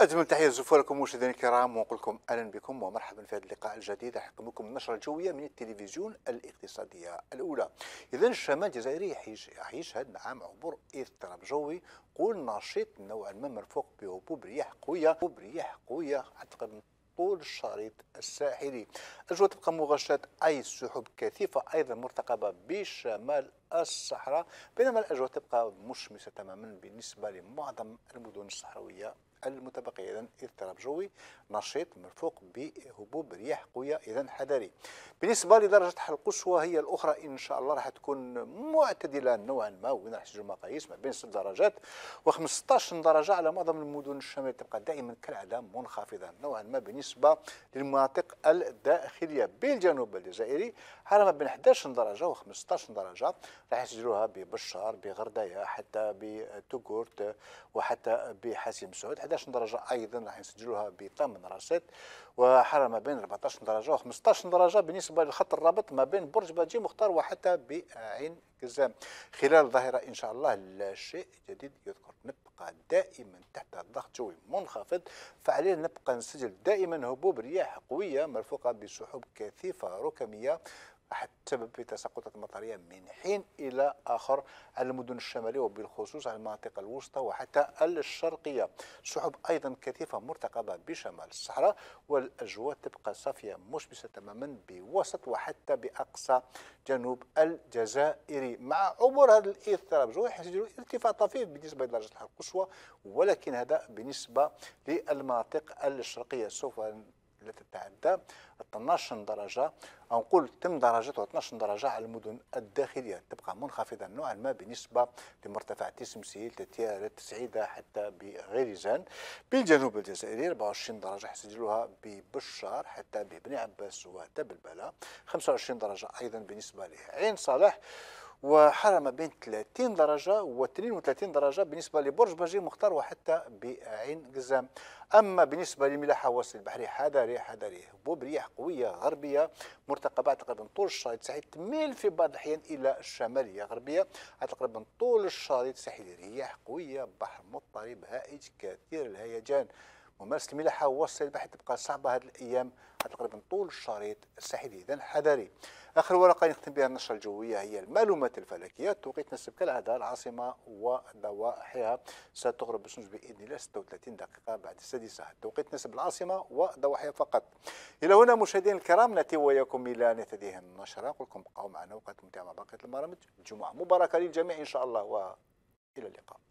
أجمل تحية زفوركم مشاهدينا الكرام ونقول لكم أهلا بكم ومرحبا في هذا اللقاء الجديد أحكم لكم النشرة الجوية من التلفزيون الاقتصادية الأولى إذا الشمال الجزائري يعيش هذا العام عبور اضطراب جوي قول نشيط نوعا ما مرفوق بهبوب رياح قوية هبوب رياح قوية أعتقد طول الشريط الساحلي الجو تبقى مغشاة أي سحب كثيفة أيضا مرتقبة بشمال الصحراء بينما الأجواء تبقى مشمسة تماما بالنسبة لمعظم المدن الصحراوية المتبقية إذا اضطراب جوي نشيط مرفوق بهبوب رياح قوية إذا حذري بالنسبة لدرجة الحر القصوى هي الأخرى إن شاء الله راح تكون معتدلة نوعا ما وين راح تسجل المقاييس ما بين 6 درجات و15 درجة على معظم المدن الشمالية تبقى دائما كالعادة منخفضة نوعا ما بالنسبة للمناطق الداخلية بالجنوب الجزائري على ما بين 11 درجة و15 درجة راح يسجلوها ببشار بغردايه حتى بتوغورت وحتى بحاسم سعود حتى 11 درجة أيضا راح نسجلوها بثمان راسات وحرارة ما بين 14 درجة و15 درجة بالنسبة للخط الرابط ما بين برج باجي مختار وحتى بعين كزام خلال ظاهرة إن شاء الله لا شيء جديد يذكر نبقى دائما تحت ضغط جوي منخفض فعلينا نبقى نسجل دائما هبوب رياح قوية مرفوقة بسحب كثيفة ركمية سبب في تساقطات مطريه من حين الى اخر على المدن الشماليه وبالخصوص على المناطق الوسطى وحتى الشرقيه. سحب ايضا كثيفه مرتقبه بشمال الصحراء والاجواء تبقى صافيه مشمسه تماما بوسط وحتى باقصى جنوب الجزائري مع عبور هذا الاضطراب الجوي حيسجل ارتفاع طفيف بالنسبه لدرجه الحراره القصوى ولكن هذا بالنسبه للمناطق الشرقيه سوف لا تتعدى 12 درجة أو نقول تم درجته 12 درجة على المدن الداخلية تبقى منخفضة نوعا ما بالنسبة لمرتفع تسمسيل تسعيدة حتى بغريزان بالجنوب الجزائري 24 درجة سجلوها ببشار حتى ببن عباس وتبلبلة 25 درجة أيضا بالنسبة لعين صالح وحرم ما بين 30 درجة و 32 درجة بالنسبة لبرج باجي مختار وحتى بعين قزام أما بالنسبة لملاحة وصل البحرية حذري حذري هبوب رياح قوية غربية مرتقبة تقريبا طول الشريط الساحلي تميل في بعض الأحيان إلى الشمالية غربية تقريبا طول الشريط الساحلي رياح قوية بحر مضطرب هائج كثير الهيجان ممارسه الملاحه بحيث تبقى صعبه هذه الايام تقريبا طول الشريط الساحلي اذا حذري اخر ورقه نختم بها النشره الجويه هي المعلومات الفلكيه توقيت نسب كالعاده العاصمه وضواحيها ستغرب بشمس باذن الله 36 دقيقه بعد السادسه توقيت نسب العاصمه وضواحيها فقط الى هنا مشاهدينا الكرام ناتي واياكم الى نتديه النشره نقول لكم بقاو معنا وقت ممتع مع بقيه البرامج جمعه مباركه للجميع ان شاء الله والى اللقاء